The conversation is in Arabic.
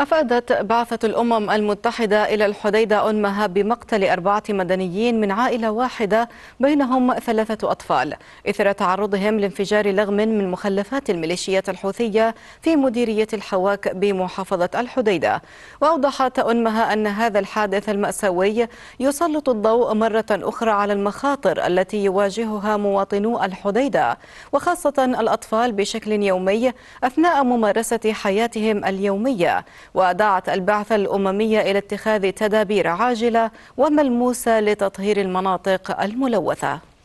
أفادت بعثة الأمم المتحدة إلى الحديدة أنمها بمقتل أربعة مدنيين من عائلة واحدة بينهم ثلاثة أطفال إثر تعرضهم لانفجار لغم من مخلفات الميليشيات الحوثية في مديرية الحواك بمحافظة الحديدة وأوضحت أنمها أن هذا الحادث المأساوي يسلط الضوء مرة أخرى على المخاطر التي يواجهها مواطنو الحديدة وخاصة الأطفال بشكل يومي أثناء ممارسة حياتهم اليومية ودعت البعثة الأممية إلى اتخاذ تدابير عاجلة وملموسة لتطهير المناطق الملوثة